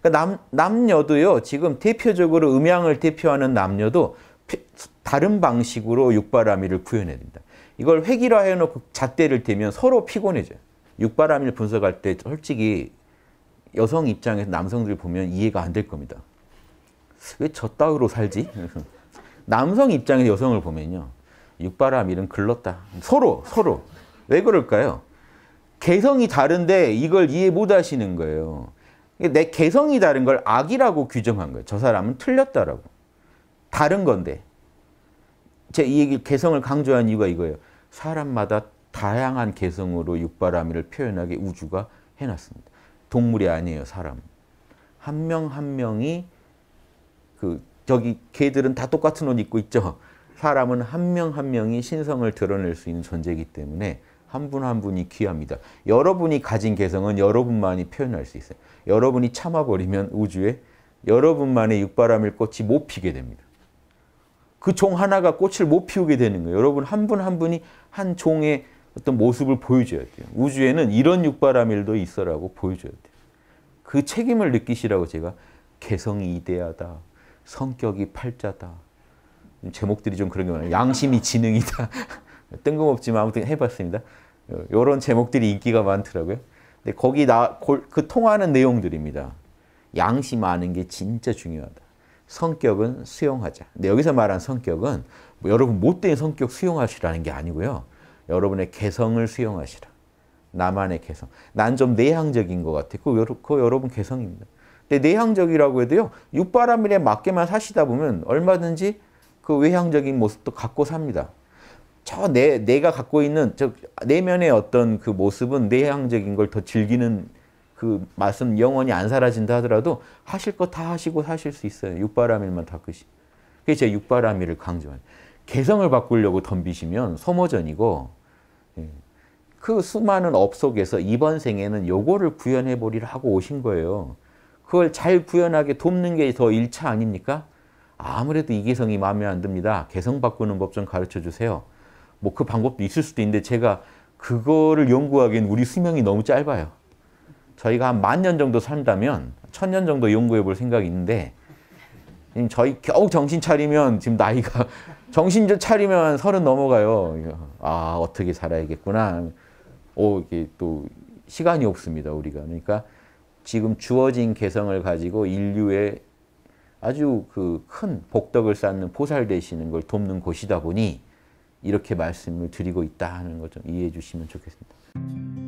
그러니까 남, 남녀도요, 지금 대표적으로 음양을 대표하는 남녀도 다른 방식으로 육바라밀을 구현해야 됩니다. 이걸 획일화 해놓고 잣대를 대면 서로 피곤해져요. 육바람이 분석할 때 솔직히 여성 입장에서 남성들 보면 이해가 안 될 겁니다. 왜 저 따위로 살지? 남성 입장에서 여성을 보면요. 육바람일은 글렀다. 서로, 서로. 왜 그럴까요? 개성이 다른데 이걸 이해 못 하시는 거예요. 내 개성이 다른 걸 악이라고 규정한 거예요. 저 사람은 틀렸다라고. 다른 건데. 제 이 얘기 개성을 강조한 이유가 이거예요. 사람마다 다양한 개성으로 육바라밀을 표현하게 우주가 해놨습니다. 동물이 아니에요, 사람. 한 명한 한 명이 그 저기 개들은 다 똑같은 옷 입고 있죠. 사람은 한 명한 한 명이 신성을 드러낼 수 있는 존재이기 때문에 한 분한 한 분이 귀합니다. 여러분이 가진 개성은 여러분만이 표현할 수 있어요. 여러분이 참아버리면 우주에 여러분만의 육바람일 꽃이 못 피게 됩니다. 그 종 하나가 꽃을 못 피우게 되는 거예요. 여러분 한 분한 한 분이 한 종의 어떤 모습을 보여줘야 돼요. 우주에는 이런 육바람일도 있어라고 보여줘야 돼요. 그 책임을 느끼시라고 제가 개성이 이대하다, 성격이 팔자다, 제목들이 좀 그런 게 많아요. 양심이 지능이다. 뜬금없지만 아무튼 해봤습니다. 이런 제목들이 인기가 많더라고요. 근데 거기 나, 그 통하는 내용들입니다. 양심 아는 게 진짜 중요하다. 성격은 수용하자. 근데 여기서 말한 성격은 뭐 여러분 못된 성격 수용하시라는 게 아니고요. 여러분의 개성을 수용하시라. 나만의 개성. 난 좀 내향적인 것 같아. 그거, 그거 여러분 개성입니다. 근데 내향적이라고 해도요. 육바람일에 맞게만 사시다 보면 얼마든지 그 외향적인 모습도 갖고 삽니다. 저 내, 내가 갖고 있는 저 내면의 어떤 그 모습은 내향적인 걸 더 즐기는 그 맛은 영원히 안 사라진다 하더라도 하실 거 다 하시고 사실 수 있어요. 육바라밀만 닦으시. 그래제 육바라밀을 강조하 개성을 바꾸려고 덤비시면 소모전이고 예. 그 수많은 업 속에서 이번 생에는 요거를 구현해보리라 하고 오신 거예요. 그걸 잘 구현하게 돕는 게 더 1차 아닙니까? 아무래도 이 개성이 마음에 안 듭니다. 개성 바꾸는 법 좀 가르쳐 주세요. 뭐그 방법도 있을 수도 있는데 제가 그거를 연구하기엔 우리 수명이 너무 짧아요. 저희가 한 만 년 정도 산다면 천 년 정도 연구해 볼 생각이 있는데 지금 저희 겨우 정신 차리면 지금 나이가 정신 차리면 서른 넘어가요. 아 어떻게 살아야겠구나. 오 이게 또 시간이 없습니다 우리가. 그러니까 지금 주어진 개성을 가지고 인류의 아주 그 큰 복덕을 쌓는 보살 되시는 걸 돕는 곳이다 보니 이렇게 말씀을 드리고 있다 하는 것 좀 이해해 주시면 좋겠습니다.